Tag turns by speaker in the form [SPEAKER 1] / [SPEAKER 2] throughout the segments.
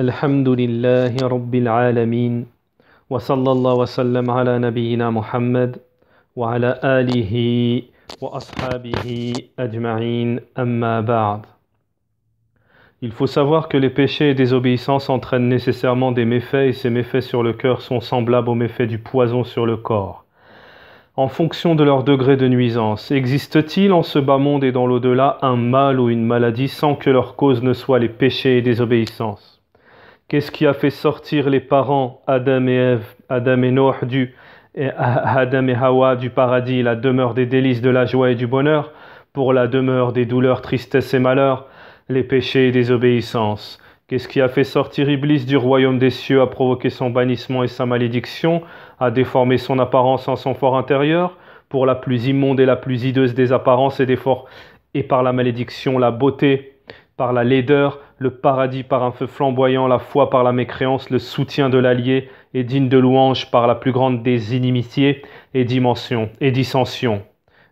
[SPEAKER 1] Il faut savoir que les péchés et désobéissances entraînent nécessairement des méfaits et ces méfaits sur le cœur sont semblables aux méfaits du poison sur le corps. En fonction de leur degré de nuisance, existe-t-il en ce bas monde et dans l'au-delà un mal ou une maladie sans que leur cause ne soit les péchés et désobéissances Qu'est-ce qui a fait sortir les parents Adam et Ève, Adam et Noah du Adam et Hawa du paradis, la demeure des délices de la joie et du bonheur, pour la demeure des douleurs, tristesses et malheurs, les péchés et désobéissances. Qu'est-ce qui a fait sortir Iblis du royaume des cieux, a provoqué son bannissement et sa malédiction, a déformé son apparence en son fort intérieur, pour la plus immonde et la plus hideuse des apparences et des forts, et par la malédiction, la beauté par la laideur, le paradis par un feu flamboyant, la foi par la mécréance, le soutien de l'allié, et digne de louange par la plus grande des inimitiés et dimension, et dissensions.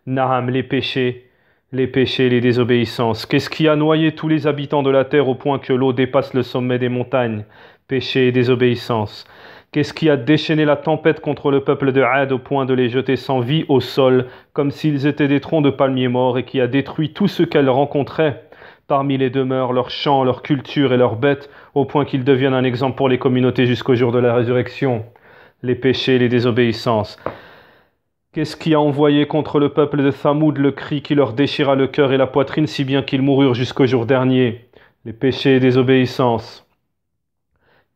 [SPEAKER 1] Naham, les péchés, les péchés, les désobéissances. Qu'est-ce qui a noyé tous les habitants de la terre au point que l'eau dépasse le sommet des montagnes Péchés et désobéissances. Qu'est-ce qui a déchaîné la tempête contre le peuple de Had au point de les jeter sans vie au sol, comme s'ils étaient des troncs de palmiers morts, et qui a détruit tout ce qu'elle rencontrait Parmi les demeures, leurs champs, leurs cultures et leurs bêtes, au point qu'ils deviennent un exemple pour les communautés jusqu'au jour de la résurrection. Les péchés, les désobéissances. Qu'est-ce qui a envoyé contre le peuple de Thamoud le cri qui leur déchira le cœur et la poitrine, si bien qu'ils moururent jusqu'au jour dernier Les péchés et désobéissances.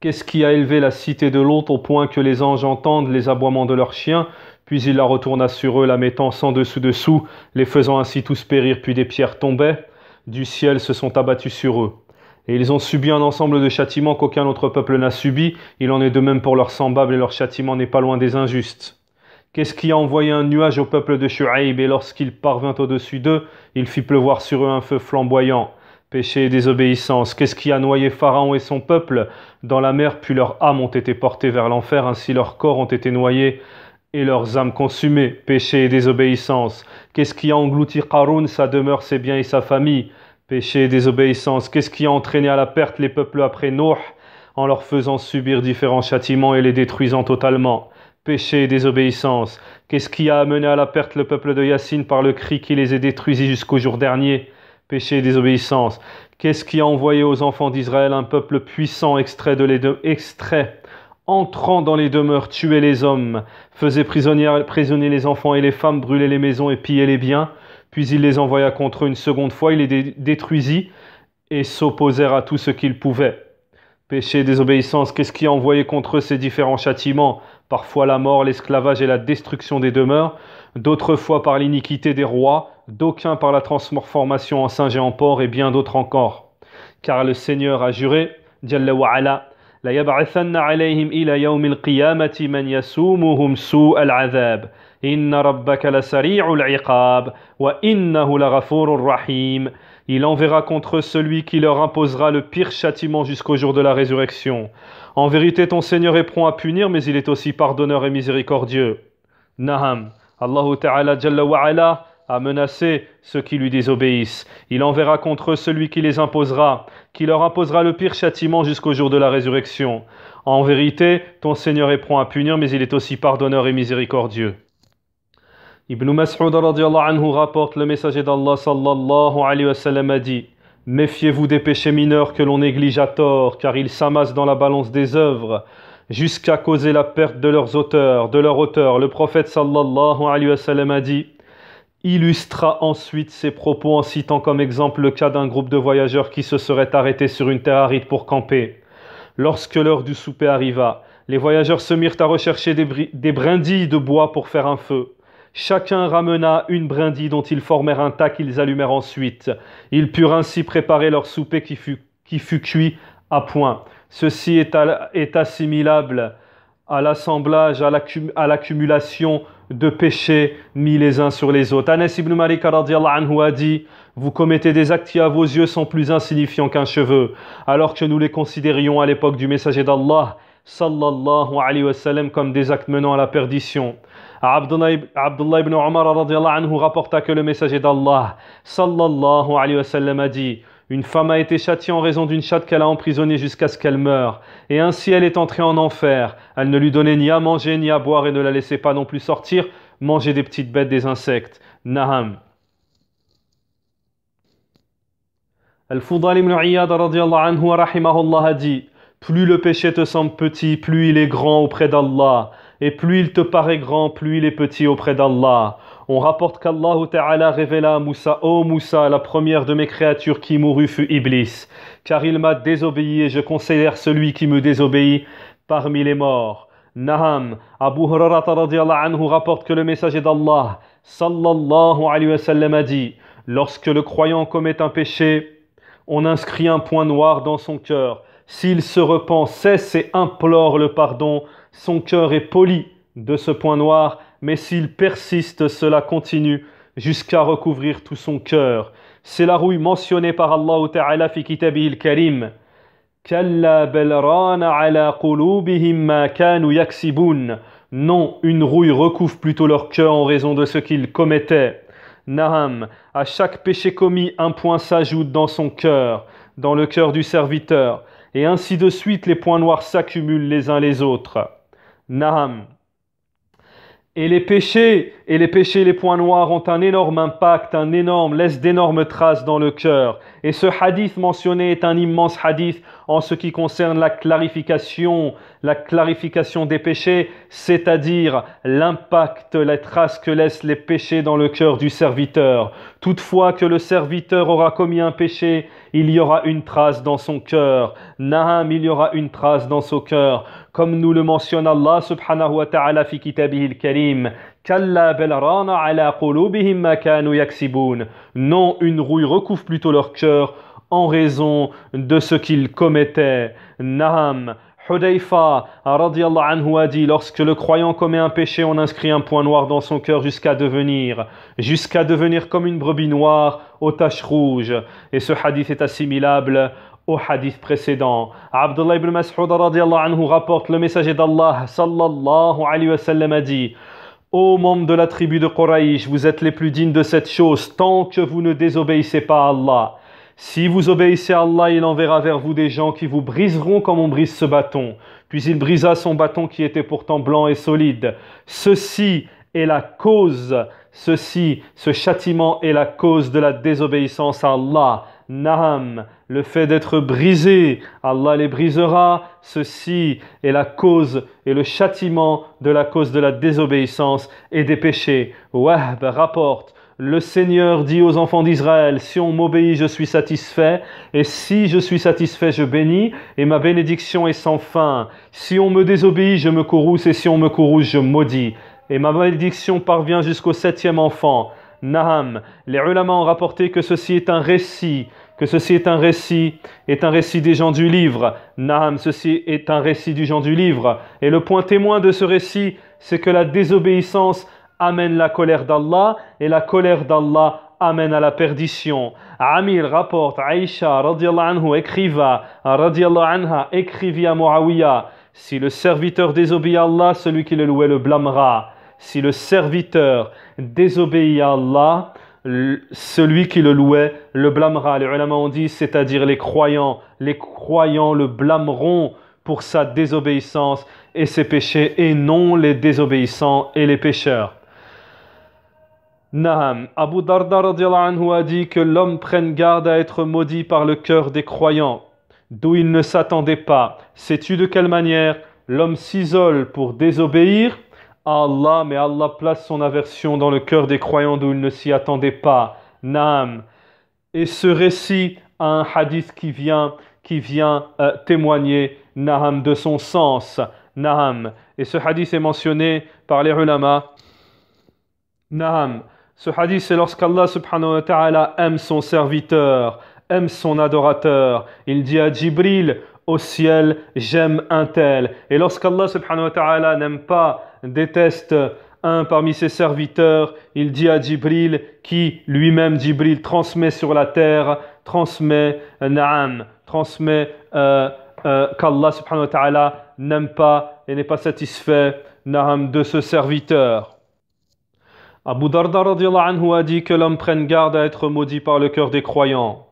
[SPEAKER 1] Qu'est-ce qui a élevé la cité de l'autre au point que les anges entendent les aboiements de leurs chiens, puis il la retourna sur eux, la mettant sans dessous dessous, les faisant ainsi tous périr, puis des pierres tombaient du ciel se sont abattus sur eux. Et ils ont subi un ensemble de châtiments qu'aucun autre peuple n'a subi. Il en est de même pour leurs semblables et leur châtiment n'est pas loin des injustes. Qu'est-ce qui a envoyé un nuage au peuple de Shu'aib et lorsqu'il parvint au-dessus d'eux, il fit pleuvoir sur eux un feu flamboyant Péché et désobéissance. Qu'est-ce qui a noyé Pharaon et son peuple dans la mer, puis leurs âmes ont été portées vers l'enfer, ainsi leurs corps ont été noyés et leurs âmes consumées, péché et désobéissance. Qu'est-ce qui a englouti Qarun, sa demeure, ses biens et sa famille Péché et désobéissance. Qu'est-ce qui a entraîné à la perte les peuples après Noah, en leur faisant subir différents châtiments et les détruisant totalement Péché et désobéissance. Qu'est-ce qui a amené à la perte le peuple de Yassine par le cri qui les a détruisis jusqu'au jour dernier Péché et désobéissance. Qu'est-ce qui a envoyé aux enfants d'Israël un peuple puissant extrait de, les deux extrait entrant dans les demeures, tuait les hommes, faisait prisonniers les enfants et les femmes, brûlait les maisons et pillait les biens. Puis il les envoya contre eux une seconde fois, il les détruisit et s'opposèrent à tout ce qu'ils pouvaient. Péché, désobéissance, qu'est-ce qui a envoyé contre eux ces différents châtiments Parfois la mort, l'esclavage et la destruction des demeures, d'autres fois par l'iniquité des rois, d'aucuns par la transformation en singe et en porc, et bien d'autres encore. Car le Seigneur a juré, Jalla wa'ala. Il enverra contre celui qui leur imposera le pire châtiment jusqu'au jour de la résurrection. En vérité, ton Seigneur est prompt à punir, mais il est aussi pardonneur et miséricordieux. Naham. Allah Ta'ala Jalla wa à menacer ceux qui lui désobéissent. Il enverra contre eux celui qui les imposera, qui leur imposera le pire châtiment jusqu'au jour de la résurrection. En vérité, ton Seigneur est prompt à punir, mais il est aussi pardonneur et miséricordieux. Ibn Mas'ud anhu rapporte le messager d'Allah sallallahu alayhi wa a dit Méfiez-vous des péchés mineurs que l'on néglige à tort, car ils s'amassent dans la balance des œuvres, jusqu'à causer la perte de leurs auteurs, de leur auteur. Le prophète sallallahu alayhi wa sallam a dit illustra ensuite ses propos en citant comme exemple le cas d'un groupe de voyageurs qui se seraient arrêtés sur une terre aride pour camper. Lorsque l'heure du souper arriva, les voyageurs se mirent à rechercher des, brindilles de bois pour faire un feu. Chacun ramena une brindille dont ils formèrent un tas qu'ils allumèrent ensuite. Ils purent ainsi préparer leur souper qui fut, qui fut cuit à point. Ceci est, est assimilable à l'assemblage, à l'accumulation de péchés mis les uns sur les autres. Anas ibn Malik anhu a dit Vous commettez des actes qui à vos yeux sont plus insignifiants qu'un cheveu, alors que nous les considérions à l'époque du messager d'Allah sallallahu alayhi wa sallam comme des actes menant à la perdition. Abdullah ibn Omar anhu rapporta que le messager d'Allah sallallahu alayhi wa sallam a dit une femme a été châtiée en raison d'une chatte qu'elle a emprisonnée jusqu'à ce qu'elle meure, et ainsi elle est entrée en enfer. Elle ne lui donnait ni à manger ni à boire et ne la laissait pas non plus sortir, manger des petites bêtes, des insectes. Naham. Al-Fudal ibn anhu a dit Plus le péché te semble petit, plus il est grand auprès d'Allah et plus il te paraît grand, plus il est petit auprès d'Allah. On rapporte qu'Allah Ta'ala révéla à Moussa Ô Moussa, la première de mes créatures qui mourut fut Iblis, car il m'a désobéi et je considère celui qui me désobéit parmi les morts. Naham, Abu Hurairah anhu rapporte que le messager d'Allah sallallahu alayhi wa sallam a dit Lorsque le croyant commet un péché, on inscrit un point noir dans son cœur. S'il se repent, cesse et implore le pardon son cœur est poli de ce point noir, mais s'il persiste, cela continue jusqu'à recouvrir tout son cœur. C'est la rouille mentionnée par Allah Ta'ala fi karim Non, une rouille recouvre plutôt leur cœur en raison de ce qu'ils commettaient. Naam, à chaque péché commis, un point s'ajoute dans son cœur, dans le cœur du serviteur, et ainsi de suite les points noirs s'accumulent les uns les autres. Naham. Et les péchés, et les péchés, les points noirs ont un énorme impact, un énorme, laissent d'énormes traces dans le cœur. Et ce hadith mentionné est un immense hadith en ce qui concerne la clarification, la clarification des péchés, c'est-à-dire l'impact, les traces que laissent les péchés dans le cœur du serviteur. Toutefois que le serviteur aura commis un péché, il y aura une trace dans son cœur. Naham, il y aura une trace dans son cœur comme nous le mentionne Allah subhanahu wa ta'ala fi kitabihi al-karim non une rouille recouvre plutôt leur cœur en raison de ce qu'ils commettaient Naham Hudayfa anhu a dit lorsque le croyant commet un péché on inscrit un point noir dans son cœur jusqu'à devenir jusqu'à devenir comme une brebis noire aux taches rouges et ce hadith est assimilable au hadith précédent. Abdullah ibn Mas'ud anhu rapporte le messager d'Allah sallallahu alayhi wa sallam a dit Ô membres de la tribu de Quraysh, vous êtes les plus dignes de cette chose tant que vous ne désobéissez pas à Allah. Si vous obéissez à Allah, il enverra vers vous des gens qui vous briseront comme on brise ce bâton. Puis il brisa son bâton qui était pourtant blanc et solide. Ceci est la cause, ceci, ce châtiment est la cause de la désobéissance à Allah. na'am le fait d'être brisé, Allah les brisera. Ceci est la cause et le châtiment de la cause de la désobéissance et des péchés. Wahb rapporte le Seigneur dit aux enfants d'Israël, si on m'obéit, je suis satisfait, et si je suis satisfait, je bénis, et ma bénédiction est sans fin. Si on me désobéit, je me courrouce, et si on me courrouce, je maudis. Et ma malédiction parvient jusqu'au septième enfant. Naham, les ulama ont rapporté que ceci est un récit que ceci est un récit, est un récit des gens du livre. Naam, ceci est un récit du gens du livre. Et le point témoin de ce récit, c'est que la désobéissance amène la colère d'Allah et la colère d'Allah amène à la perdition. Amir rapporte, Aïcha anhu, écriva, anha, écrivit à Muawiyah, si le serviteur désobéit à Allah, celui qui le louait le blâmera. Si le serviteur désobéit à Allah, celui qui le louait le blâmera. Les ulama ont dit, c'est-à-dire les croyants, les croyants le blâmeront pour sa désobéissance et ses péchés, et non les désobéissants et les pécheurs. Naham, Abu Darda anhu a dit que l'homme prenne garde à être maudit par le cœur des croyants, d'où il ne s'attendait pas. Sais-tu de quelle manière l'homme s'isole pour désobéir Allah, mais Allah place son aversion dans le cœur des croyants d'où il ne s'y attendait pas. Naam. Et ce récit a un hadith qui vient, qui vient euh, témoigner, Naam, de son sens. Naam. Et ce hadith est mentionné par les ulama. Naam. Ce hadith, c'est lorsqu'Allah subhanahu wa ta'ala aime son serviteur, aime son adorateur. Il dit à Jibril, au ciel, j'aime un tel. Et lorsqu'Allah subhanahu wa ta'ala n'aime pas, déteste un parmi ses serviteurs, il dit à Jibril, qui lui-même, Jibril transmet sur la terre, transmet euh, Naam, transmet euh, euh, qu'Allah subhanahu wa ta'ala n'aime pas et n'est pas satisfait Naam de ce serviteur. Abu Darda anhu a dit que l'homme prenne garde à être maudit par le cœur des croyants,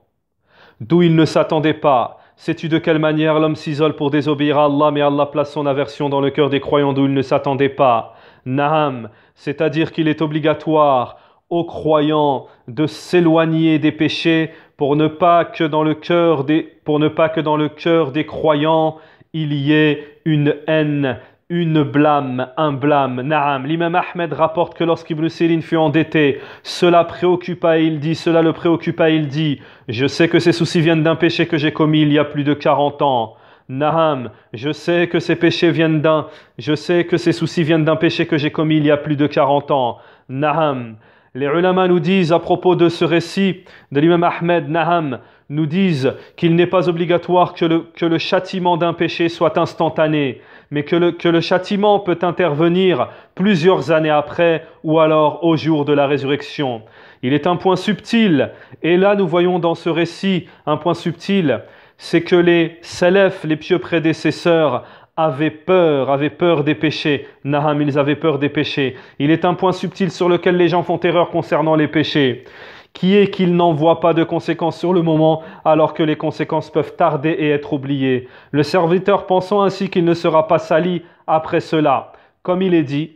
[SPEAKER 1] d'où il ne s'attendait pas Sais-tu de quelle manière l'homme s'isole pour désobéir à Allah, mais Allah place son aversion dans le cœur des croyants d'où il ne s'attendait pas Naam, c'est-à-dire qu'il est obligatoire aux croyants de s'éloigner des péchés pour ne pas que dans le cœur pour ne pas que dans le cœur des croyants il y ait une haine une blâme, un blâme. Naham ». l'imam Ahmed rapporte que lorsqu'Ibn Sirin fut endetté, cela préoccupa il dit, cela le préoccupa il dit, je sais que ces soucis viennent d'un péché que j'ai commis il y a plus de 40 ans. Naham ».« je sais que ces péchés viennent d'un, je sais que ces soucis viennent d'un péché que j'ai commis il y a plus de 40 ans. Naham ». Les ulama nous disent à propos de ce récit de l'imam Ahmed, Naham » nous disent qu'il n'est pas obligatoire que le, châtiment d'un péché soit instantané, mais que le, châtiment peut intervenir plusieurs années après ou alors au jour de la résurrection. Il est un point subtil, et là nous voyons dans ce récit un point subtil, c'est que les Salefs, les pieux prédécesseurs, avaient peur, avaient peur des péchés. Naham, ils avaient peur des péchés. Il est un point subtil sur lequel les gens font erreur concernant les péchés qui est qu'il n'en voit pas de conséquences sur le moment, alors que les conséquences peuvent tarder et être oubliées. Le serviteur pensant ainsi qu'il ne sera pas sali après cela. Comme il est dit,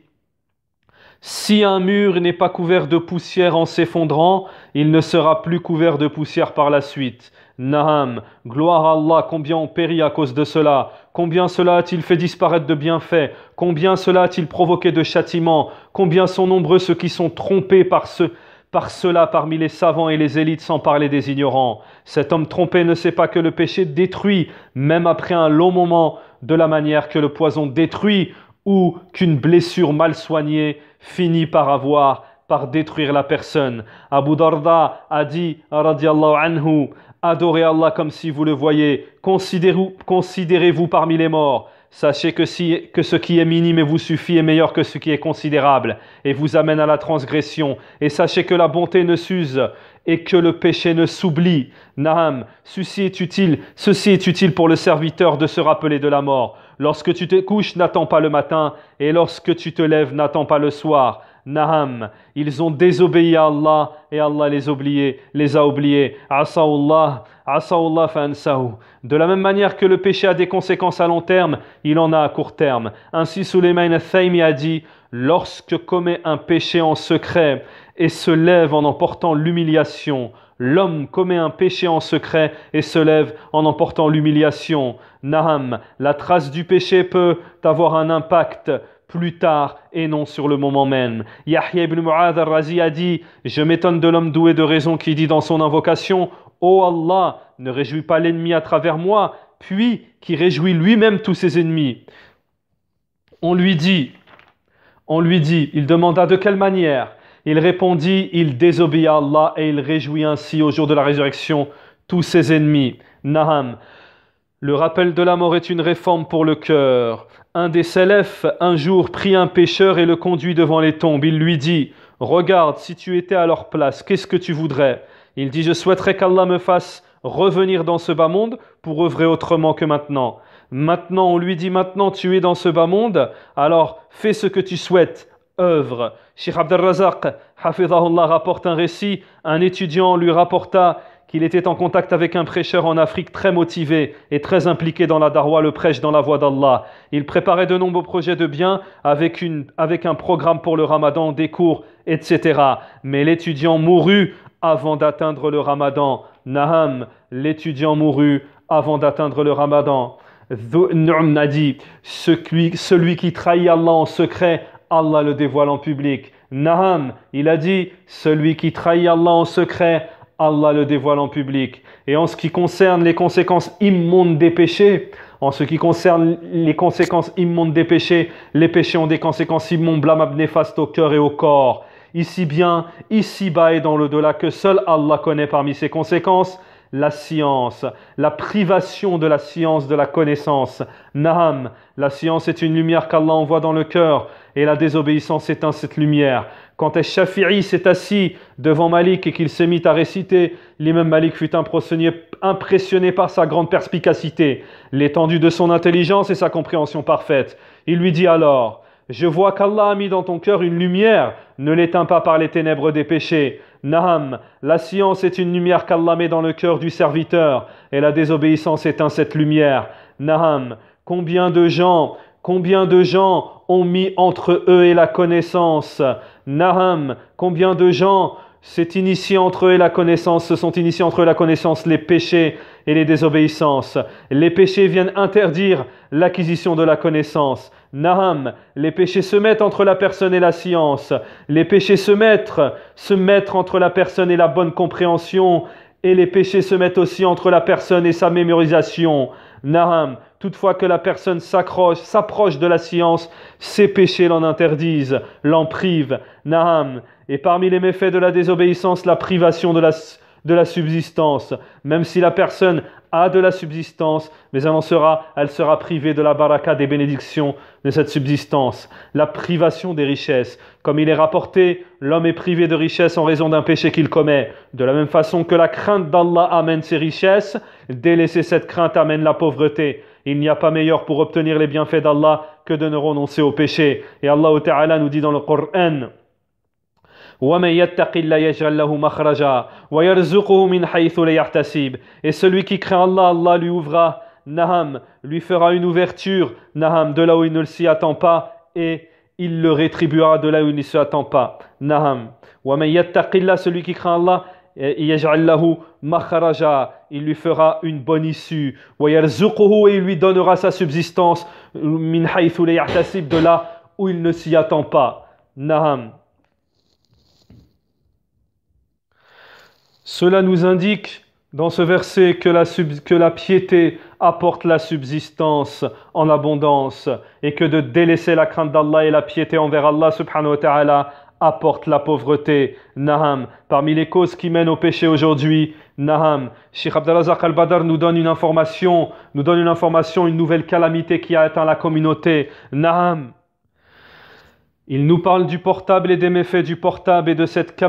[SPEAKER 1] si un mur n'est pas couvert de poussière en s'effondrant, il ne sera plus couvert de poussière par la suite. Naham, gloire à Allah, combien ont péri à cause de cela, combien cela a-t-il fait disparaître de bienfaits, combien cela a-t-il provoqué de châtiments, combien sont nombreux ceux qui sont trompés par ceux par cela parmi les savants et les élites sans parler des ignorants. Cet homme trompé ne sait pas que le péché détruit, même après un long moment, de la manière que le poison détruit ou qu'une blessure mal soignée finit par avoir, par détruire la personne. Abu Darda a dit, anhu, adorez Allah comme si vous le voyez, considérez-vous parmi les morts, Sachez que, ce qui est minime et vous suffit est meilleur que ce qui est considérable et vous amène à la transgression. Et sachez que la bonté ne s'use et que le péché ne s'oublie. Naam, ceci est utile, ceci est utile pour le serviteur de se rappeler de la mort. Lorsque tu te couches, n'attends pas le matin, et lorsque tu te lèves, n'attends pas le soir. Naham, ils ont désobéi à Allah et Allah les, les a oubliés. Allah. De la même manière que le péché a des conséquences à long terme, il en a à court terme. Ainsi, Suleiman al a dit Lorsque commet un péché en secret et se lève en emportant l'humiliation, l'homme commet un péché en secret et se lève en emportant l'humiliation. Naham, la trace du péché peut avoir un impact plus tard et non sur le moment même. Yahya ibn Mu'adh al-Razi a dit Je m'étonne de l'homme doué de raison qui dit dans son invocation Ô Allah, ne réjouis pas l'ennemi à travers moi, puis qui réjouit lui-même tous ses ennemis. On lui dit, on lui dit, il demanda de quelle manière Il répondit, il désobéit à Allah et il réjouit ainsi au jour de la résurrection tous ses ennemis. Naham. Le rappel de la mort est une réforme pour le cœur. Un des Salefs un jour prit un pécheur et le conduit devant les tombes. Il lui dit Regarde, si tu étais à leur place, qu'est-ce que tu voudrais il dit Je souhaiterais qu'Allah me fasse revenir dans ce bas monde pour œuvrer autrement que maintenant. Maintenant, on lui dit Maintenant, tu es dans ce bas monde, alors fais ce que tu souhaites, œuvre. Sheikh Razak, Hafizahullah, rapporte un récit un étudiant lui rapporta qu'il était en contact avec un prêcheur en Afrique très motivé et très impliqué dans la darwa, le prêche dans la voie d'Allah. Il préparait de nombreux projets de bien avec, une, avec un programme pour le ramadan, des cours, etc. Mais l'étudiant mourut avant d'atteindre le ramadan. Naham, l'étudiant mourut avant d'atteindre le ramadan. Nu'm a dit celui, qui trahit Allah en secret, Allah le dévoile en public. Naham, il a dit celui qui trahit Allah en secret, Allah le dévoile en public. Et en ce qui concerne les conséquences immondes des péchés, en ce qui concerne les conséquences immondes des péchés, les péchés ont des conséquences immondes, blâmables, néfastes au cœur et au corps ici bien, ici bas et dans le delà que seul Allah connaît parmi ses conséquences, la science, la privation de la science de la connaissance. Naham, la science est une lumière qu'Allah envoie dans le cœur et la désobéissance éteint cette lumière. Quand Shafi'i s'est assis devant Malik et qu'il s'est mis à réciter, l'imam Malik fut impressionné par sa grande perspicacité, l'étendue de son intelligence et sa compréhension parfaite. Il lui dit alors je vois qu'Allah a mis dans ton cœur une lumière, ne l'éteins pas par les ténèbres des péchés. Naham, la science est une lumière qu'Allah met dans le cœur du serviteur, et la désobéissance éteint cette lumière. Naham, combien de gens, combien de gens ont mis entre eux et la connaissance Naham, combien de gens c'est initié entre eux et la connaissance, se sont initiés entre eux la connaissance, les péchés et les désobéissances. Les péchés viennent interdire l'acquisition de la connaissance. Naham, les péchés se mettent entre la personne et la science. Les péchés se mettent, se mettent entre la personne et la bonne compréhension. Et les péchés se mettent aussi entre la personne et sa mémorisation. Naham, Toutefois que la personne s'accroche, s'approche de la science, ses péchés l'en interdisent, l'en privent. Naam. Et parmi les méfaits de la désobéissance, la privation de la, de la subsistance. Même si la personne a de la subsistance, mais elle en sera, elle sera privée de la baraka des bénédictions de cette subsistance. La privation des richesses. Comme il est rapporté, l'homme est privé de richesses en raison d'un péché qu'il commet. De la même façon que la crainte d'Allah amène ses richesses, délaisser cette crainte amène la pauvreté. Il n'y a pas meilleur pour obtenir les bienfaits d'Allah que de ne renoncer au péché. Et Allah nous dit dans le Coran et celui qui craint Allah, Allah lui ouvra. Naham, lui fera une ouverture, Naham, de là où il ne s'y attend pas, et il le rétribuera de là où il ne s'y attend pas, celui qui craint Allah, Maharaja, il lui fera une bonne issue. et il lui donnera sa subsistance, de là où il ne s'y attend pas. Naham. Cela nous indique dans ce verset que la, que la, piété apporte la subsistance en abondance et que de délaisser la crainte d'Allah et la piété envers Allah subhanahu wa ta'ala apporte la pauvreté. Naham, parmi les causes qui mènent au péché aujourd'hui, Naham. Sheikh Abdelazak al-Badr nous donne une information, nous donne une information, une nouvelle calamité qui a atteint la communauté. Naham. Il nous parle du portable et des méfaits du portable et de cette,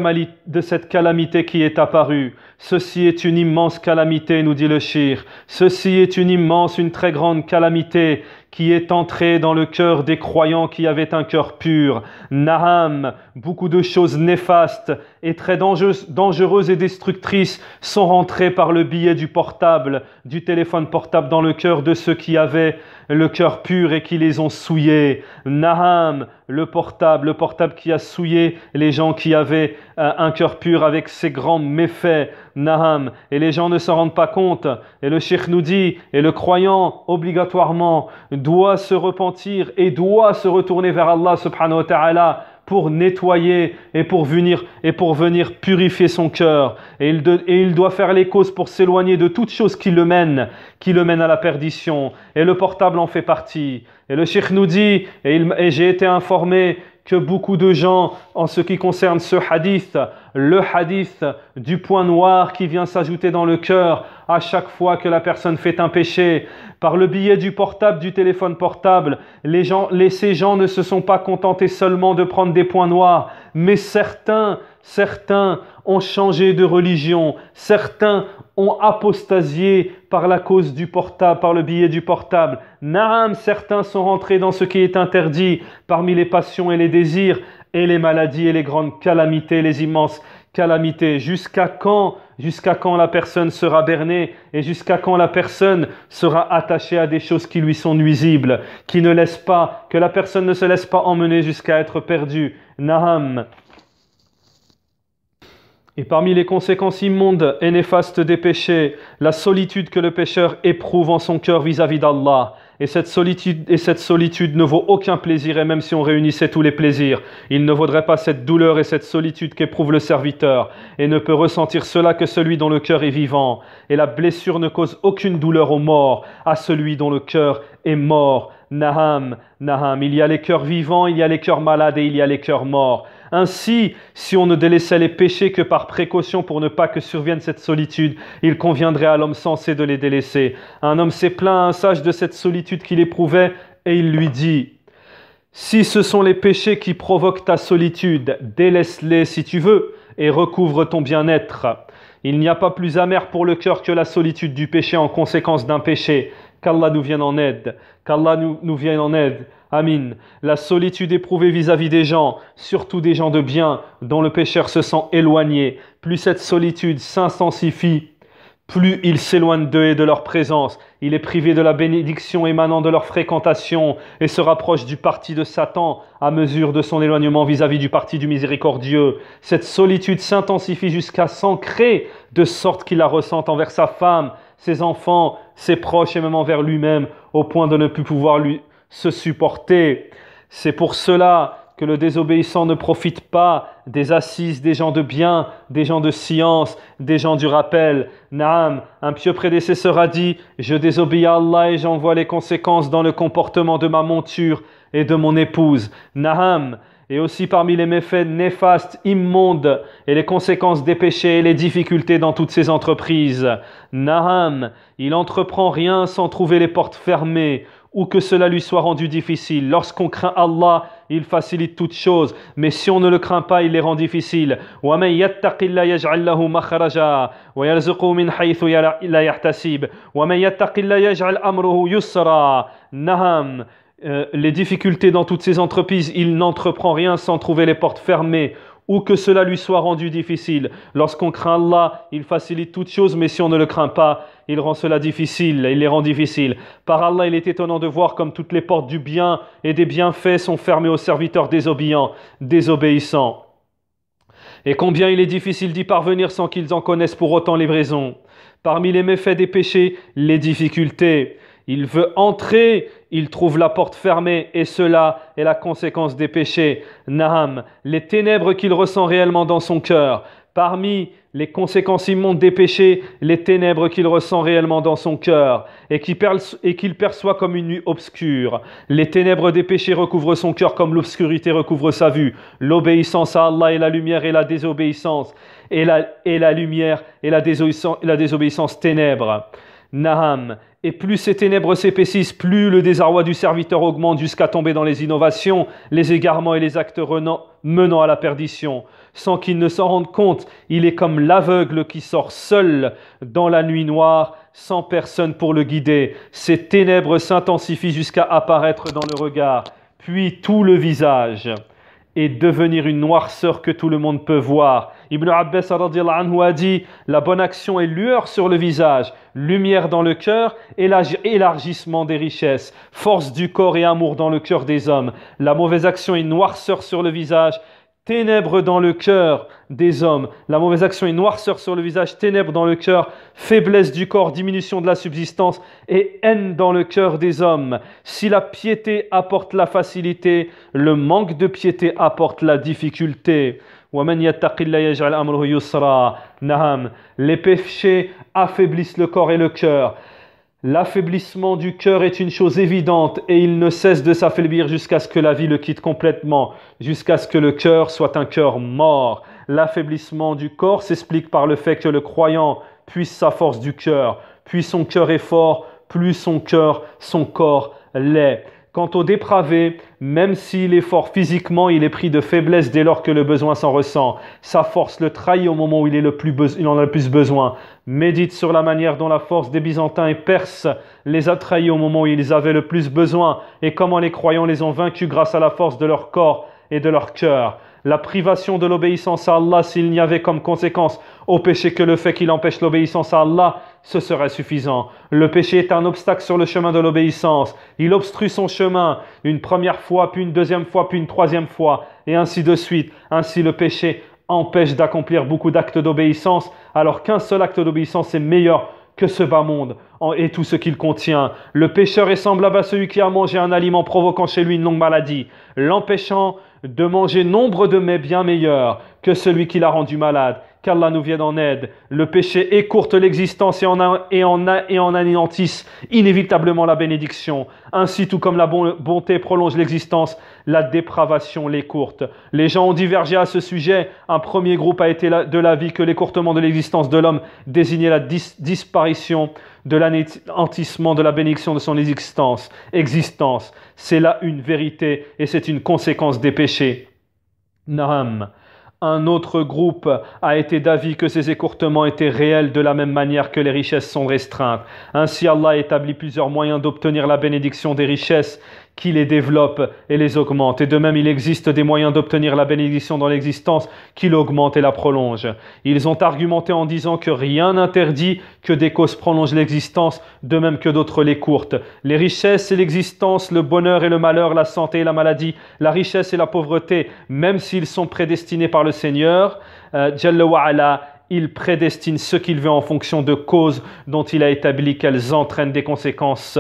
[SPEAKER 1] de cette calamité qui est apparue. Ceci est une immense calamité, nous dit le Shir. Ceci est une immense, une très grande calamité qui est entré dans le cœur des croyants qui avaient un cœur pur. Naham, beaucoup de choses néfastes et très dangereuses et destructrices sont rentrées par le billet du portable, du téléphone portable dans le cœur de ceux qui avaient le cœur pur et qui les ont souillés. Naham, le portable, le portable qui a souillé les gens qui avaient euh, un cœur pur avec ses grands méfaits, Naham, et les gens ne s'en rendent pas compte. Et le Sheikh nous dit, et le croyant obligatoirement doit se repentir et doit se retourner vers Allah subhanahu wa ta'ala pour nettoyer et pour venir et pour venir purifier son cœur et il, et il doit faire les causes pour s'éloigner de toute chose qui le mène qui le mène à la perdition et le portable en fait partie et le cheikh nous dit et, et j'ai été informé que beaucoup de gens, en ce qui concerne ce hadith, le hadith du point noir qui vient s'ajouter dans le cœur à chaque fois que la personne fait un péché, par le billet du portable, du téléphone portable, les gens, les, ces gens ne se sont pas contentés seulement de prendre des points noirs, mais certains, certains ont changé de religion, certains ont apostasié par la cause du portable, par le billet du portable. Naam, certains sont rentrés dans ce qui est interdit, parmi les passions et les désirs, et les maladies et les grandes calamités, les immenses calamités. Jusqu'à quand Jusqu'à quand la personne sera bernée et jusqu'à quand la personne sera attachée à des choses qui lui sont nuisibles, qui ne laissent pas, que la personne ne se laisse pas emmener jusqu'à être perdue. Naam. Et parmi les conséquences immondes et néfastes des péchés, la solitude que le pécheur éprouve en son cœur vis-à-vis d'Allah. Et cette, solitude, et cette solitude ne vaut aucun plaisir, et même si on réunissait tous les plaisirs, il ne vaudrait pas cette douleur et cette solitude qu'éprouve le serviteur, et ne peut ressentir cela que celui dont le cœur est vivant. Et la blessure ne cause aucune douleur aux morts, à celui dont le cœur est mort. Naham, Naham, il y a les cœurs vivants, il y a les cœurs malades, et il y a les cœurs morts. Ainsi, si on ne délaissait les péchés que par précaution pour ne pas que survienne cette solitude, il conviendrait à l'homme sensé de les délaisser. Un homme s'est plaint à un sage de cette solitude qu'il éprouvait, et il lui dit, Si ce sont les péchés qui provoquent ta solitude, délaisse-les si tu veux, et recouvre ton bien-être. Il n'y a pas plus amer pour le cœur que la solitude du péché en conséquence d'un péché. Qu'Allah nous vienne en aide. Qu'Allah nous, nous vienne en aide. Amin. La solitude éprouvée vis-à-vis des gens, surtout des gens de bien, dont le pécheur se sent éloigné, plus cette solitude s'intensifie, plus il s'éloigne d'eux et de leur présence. Il est privé de la bénédiction émanant de leur fréquentation et se rapproche du parti de Satan à mesure de son éloignement vis-à-vis -vis du parti du miséricordieux. Cette solitude s'intensifie jusqu'à s'ancrer de sorte qu'il la ressente envers sa femme, ses enfants, ses proches et même envers lui-même, au point de ne plus pouvoir lui se supporter. C'est pour cela que le désobéissant ne profite pas des assises des gens de bien, des gens de science, des gens du rappel. Naam, un pieux prédécesseur a dit Je désobéis à Allah et j'en vois les conséquences dans le comportement de ma monture et de mon épouse. Naam, et aussi parmi les méfaits néfastes, immondes, et les conséquences des péchés et les difficultés dans toutes ses entreprises. Naham, il entreprend rien sans trouver les portes fermées ou que cela lui soit rendu difficile. Lorsqu'on craint Allah, il facilite toutes choses, mais si on ne le craint pas, il les rend difficiles. Euh, les difficultés dans toutes ces entreprises, il n'entreprend rien sans trouver les portes fermées ou que cela lui soit rendu difficile. Lorsqu'on craint Allah, il facilite toutes choses, mais si on ne le craint pas, il rend cela difficile, il les rend difficiles. Par Allah, il est étonnant de voir comme toutes les portes du bien et des bienfaits sont fermées aux serviteurs désobéissants. désobéissants. Et combien il est difficile d'y parvenir sans qu'ils en connaissent pour autant les raisons. Parmi les méfaits des péchés, les difficultés. Il veut entrer, il trouve la porte fermée, et cela est la conséquence des péchés. Naham, les ténèbres qu'il ressent réellement dans son cœur, parmi les conséquences immondes des péchés, les ténèbres qu'il ressent réellement dans son cœur et qu'il perçoit comme une nuit obscure. Les ténèbres des péchés recouvrent son cœur comme l'obscurité recouvre sa vue. L'obéissance à Allah est la lumière et la désobéissance et la, lumière et la désobéissance, la désobéissance ténèbres. Naham. Et plus ces ténèbres s'épaississent, plus le désarroi du serviteur augmente jusqu'à tomber dans les innovations, les égarements et les actes menant à la perdition sans qu'il ne s'en rende compte. Il est comme l'aveugle qui sort seul dans la nuit noire, sans personne pour le guider. Ses ténèbres s'intensifient jusqu'à apparaître dans le regard, puis tout le visage, et devenir une noirceur que tout le monde peut voir. Ibn Abbas a dit La bonne action est lueur sur le visage, lumière dans le cœur, et élargissement des richesses, force du corps et amour dans le cœur des hommes. La mauvaise action est noirceur sur le visage ténèbres dans le cœur des hommes. La mauvaise action est noirceur sur le visage, ténèbres dans le cœur, faiblesse du corps, diminution de la subsistance et haine dans le cœur des hommes. Si la piété apporte la facilité, le manque de piété apporte la difficulté. Les péchés affaiblissent le corps et le cœur. L'affaiblissement du cœur est une chose évidente et il ne cesse de s'affaiblir jusqu'à ce que la vie le quitte complètement, jusqu'à ce que le cœur soit un cœur mort. L'affaiblissement du corps s'explique par le fait que le croyant puisse sa force du cœur, puis son cœur est fort, plus son cœur, son corps l'est. Quant au dépravé, même s'il est fort physiquement, il est pris de faiblesse dès lors que le besoin s'en ressent. Sa force le trahit au moment où il, il en a le plus besoin. Médite sur la manière dont la force des Byzantins et Perses les a trahis au moment où ils avaient le plus besoin et comment les croyants les ont vaincus grâce à la force de leur corps et de leur cœur la privation de l'obéissance à Allah, s'il n'y avait comme conséquence au péché que le fait qu'il empêche l'obéissance à Allah, ce serait suffisant. Le péché est un obstacle sur le chemin de l'obéissance. Il obstrue son chemin une première fois, puis une deuxième fois, puis une troisième fois, et ainsi de suite. Ainsi le péché empêche d'accomplir beaucoup d'actes d'obéissance, alors qu'un seul acte d'obéissance est meilleur que ce bas monde et tout ce qu'il contient. Le pécheur est semblable à celui qui a mangé un aliment provoquant chez lui une longue maladie, l'empêchant de manger nombre de mets bien meilleurs que celui qui l'a rendu malade qu'Allah nous vienne en aide. Le péché écourte l'existence et en, et, en anéantisse inévitablement la bénédiction. Ainsi, tout comme la bonté prolonge l'existence, la dépravation l'écourte. Les gens ont divergé à ce sujet. Un premier groupe a été de l'avis que l'écourtement de l'existence de l'homme désignait la disparition de l'anéantissement de la bénédiction de son existence. existence. C'est là une vérité et c'est une conséquence des péchés. Naam » Un autre groupe a été d'avis que ces écourtements étaient réels de la même manière que les richesses sont restreintes. Ainsi Allah établit plusieurs moyens d'obtenir la bénédiction des richesses qui les développe et les augmente. Et de même, il existe des moyens d'obtenir la bénédiction dans l'existence qui l'augmente et la prolonge. Ils ont argumenté en disant que rien n'interdit que des causes prolongent l'existence, de même que d'autres les courtent. Les richesses et l'existence, le bonheur et le malheur, la santé et la maladie, la richesse et la pauvreté, même s'ils sont prédestinés par le Seigneur, euh, il prédestine ce qu'il veut en fonction de causes dont il a établi qu'elles entraînent des conséquences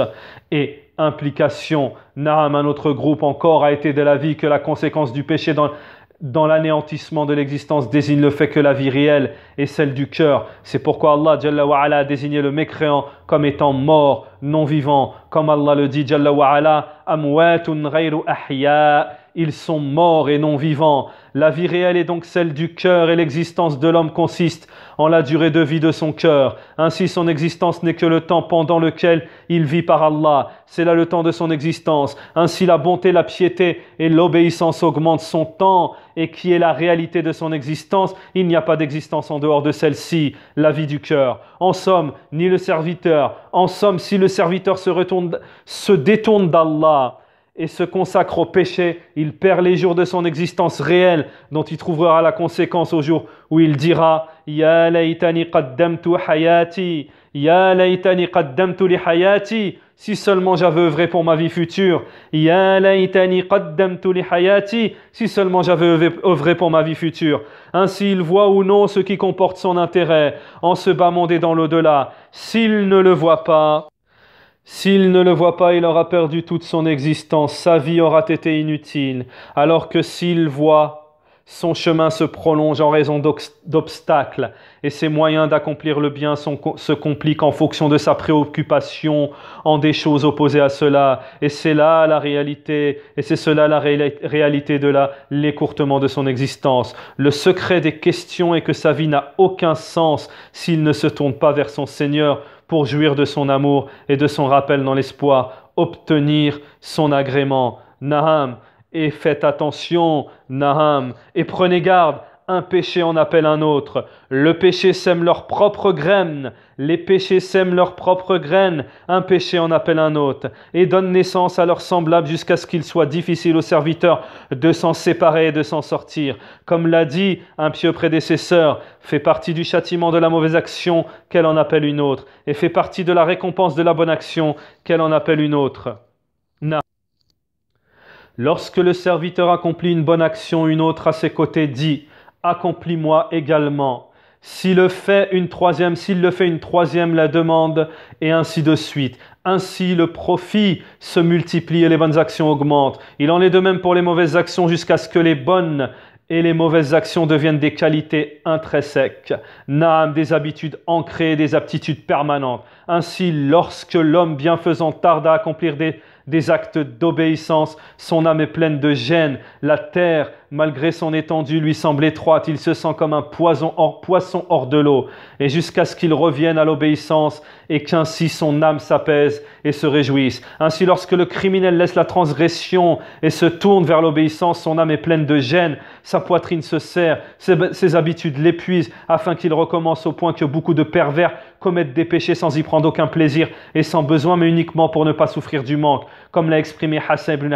[SPEAKER 1] et implication, Naam, un autre groupe encore, a été de la vie que la conséquence du péché dans, dans l'anéantissement de l'existence désigne le fait que la vie réelle est celle du cœur. C'est pourquoi Allah a désigné le mécréant comme étant mort, non vivant, comme Allah le dit Jalla amwatun ghayru ahya ils sont morts et non vivants. La vie réelle est donc celle du cœur et l'existence de l'homme consiste en la durée de vie de son cœur. Ainsi son existence n'est que le temps pendant lequel il vit par Allah. C'est là le temps de son existence. Ainsi la bonté, la piété et l'obéissance augmentent son temps et qui est la réalité de son existence. Il n'y a pas d'existence en dehors de celle-ci, la vie du cœur. En somme, ni le serviteur. En somme, si le serviteur se, retourne, se détourne d'Allah, et se consacre au péché, il perd les jours de son existence réelle, dont il trouvera la conséquence au jour où il dira Ya laytani tu hayati, Ya laytani qaddamtu li hayati, si seulement j'avais œuvré pour ma vie future, Ya laytani qaddamtu li hayati, si seulement j'avais œuvré pour ma vie future. Ainsi il voit ou non ce qui comporte son intérêt en se bamonder dans l'au-delà. S'il ne le voit pas, s'il ne le voit pas, il aura perdu toute son existence, sa vie aura été inutile, alors que s'il voit, son chemin se prolonge en raison d'obstacles, et ses moyens d'accomplir le bien se compliquent en fonction de sa préoccupation en des choses opposées à cela, et c'est là la réalité, et c'est cela la réalité de l'écourtement de son existence. Le secret des questions est que sa vie n'a aucun sens s'il ne se tourne pas vers son Seigneur, pour jouir de son amour et de son rappel dans l'espoir, obtenir son agrément. Naham, et faites attention, Naham, et prenez garde un péché en appelle un autre. Le péché sème leur propre graines, les péchés sèment leurs propres graines, un péché en appelle un autre, et donne naissance à leurs semblables jusqu'à ce qu'il soit difficile au serviteur de s'en séparer et de s'en sortir. Comme l'a dit un pieux prédécesseur, fait partie du châtiment de la mauvaise action qu'elle en appelle une autre, et fait partie de la récompense de la bonne action qu'elle en appelle une autre. Na. Lorsque le serviteur accomplit une bonne action, une autre à ses côtés dit, accomplis-moi également. S'il le fait une troisième, s'il le fait une troisième, la demande, et ainsi de suite. Ainsi, le profit se multiplie et les bonnes actions augmentent. Il en est de même pour les mauvaises actions jusqu'à ce que les bonnes et les mauvaises actions deviennent des qualités intrinsèques. Naam, des habitudes ancrées, des aptitudes permanentes. Ainsi, lorsque l'homme bienfaisant tarde à accomplir des, des actes d'obéissance, son âme est pleine de gêne. La terre malgré son étendue, lui semble étroite. Il se sent comme un poison hors, poisson hors de l'eau. Et jusqu'à ce qu'il revienne à l'obéissance et qu'ainsi son âme s'apaise et se réjouisse. Ainsi, lorsque le criminel laisse la transgression et se tourne vers l'obéissance, son âme est pleine de gêne, sa poitrine se serre, ses, habitudes l'épuisent, afin qu'il recommence au point que beaucoup de pervers commettent des péchés sans y prendre aucun plaisir et sans besoin, mais uniquement pour ne pas souffrir du manque. Comme l'a exprimé Hassan ibn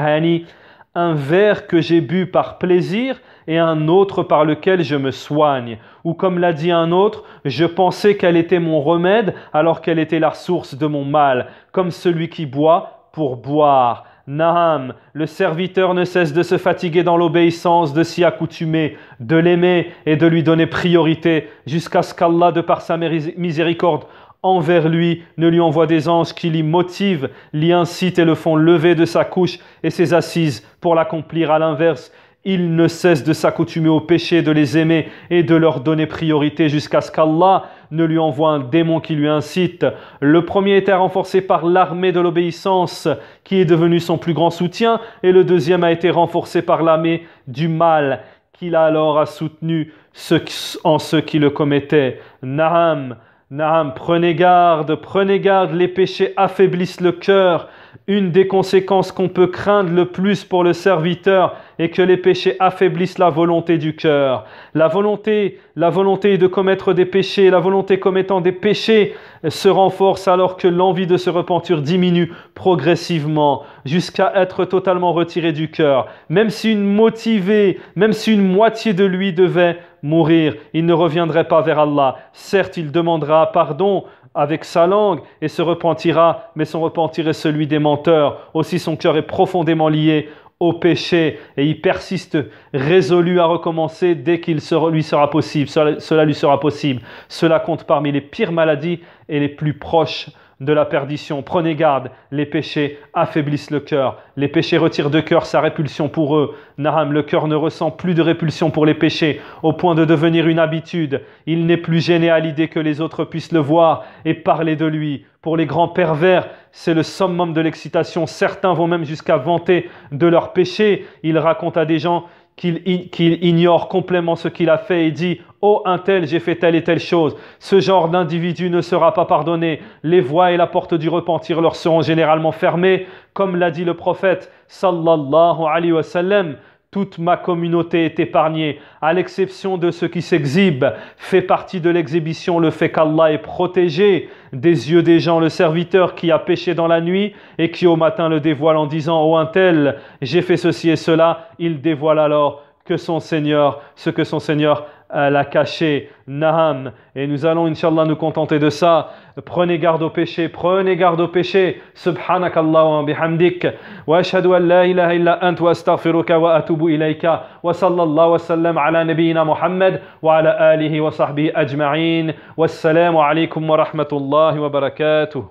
[SPEAKER 1] un verre que j'ai bu par plaisir et un autre par lequel je me soigne. Ou comme l'a dit un autre, je pensais qu'elle était mon remède alors qu'elle était la source de mon mal, comme celui qui boit pour boire. Naham, le serviteur ne cesse de se fatiguer dans l'obéissance, de s'y accoutumer, de l'aimer et de lui donner priorité, jusqu'à ce qu'Allah, de par sa miséricorde, envers lui, ne lui envoie des anges qui l'y motivent, l'y incitent et le font lever de sa couche et ses assises pour l'accomplir. À l'inverse, il ne cesse de s'accoutumer au péché, de les aimer et de leur donner priorité jusqu'à ce qu'Allah ne lui envoie un démon qui lui incite. Le premier était renforcé par l'armée de l'obéissance qui est devenue son plus grand soutien et le deuxième a été renforcé par l'armée du mal qu'il a alors soutenu en ceux qui le commettaient. Naham, Naam, prenez garde, prenez garde, les péchés affaiblissent le cœur, une des conséquences qu'on peut craindre le plus pour le serviteur est que les péchés affaiblissent la volonté du cœur. La volonté, la volonté de commettre des péchés, la volonté commettant des péchés euh, se renforce alors que l'envie de se repentir diminue progressivement jusqu'à être totalement retirée du cœur. Même si une motivée, même si une moitié de lui devait mourir, il ne reviendrait pas vers Allah. Certes, il demandera pardon, avec sa langue et se repentira, mais son repentir est celui des menteurs. Aussi son cœur est profondément lié au péché et il persiste résolu à recommencer dès qu'il lui sera possible. Cela, cela lui sera possible. Cela compte parmi les pires maladies et les plus proches de la perdition. Prenez garde, les péchés affaiblissent le cœur. Les péchés retirent de cœur sa répulsion pour eux. Naram le cœur ne ressent plus de répulsion pour les péchés, au point de devenir une habitude. Il n'est plus gêné à l'idée que les autres puissent le voir et parler de lui. Pour les grands pervers, c'est le summum de l'excitation. Certains vont même jusqu'à vanter de leurs péchés. Ils racontent à des gens qu'il ignore complètement ce qu'il a fait et dit oh, un tel, j'ai fait telle et telle chose. Ce genre d'individu ne sera pas pardonné. Les voies et la porte du repentir leur seront généralement fermées, comme l'a dit le prophète sallallahu alayhi wa sallam toute ma communauté est épargnée, à l'exception de ceux qui s'exhibent. Fait partie de l'exhibition le fait qu'Allah est protégé des yeux des gens, le serviteur qui a péché dans la nuit et qui au matin le dévoile en disant oh, un tel, j'ai fait ceci et cela. Il dévoile alors que son Seigneur, ce que son Seigneur l'a cachée, Naham. Et nous allons, Inch'Allah, nous contenter de ça. Prenez garde au péché, prenez garde au péché. Subhanakallah wa bihamdik. Wa ashhadu an la ilaha illa ant wa astaghfiruka wa atubu ilayka. Wa sallallahu wa sallam ala nabiyyina Muhammad wa ala alihi wa sahbihi ajma'in. Wassalamu alaikum wa rahmatullahi wa barakatuh.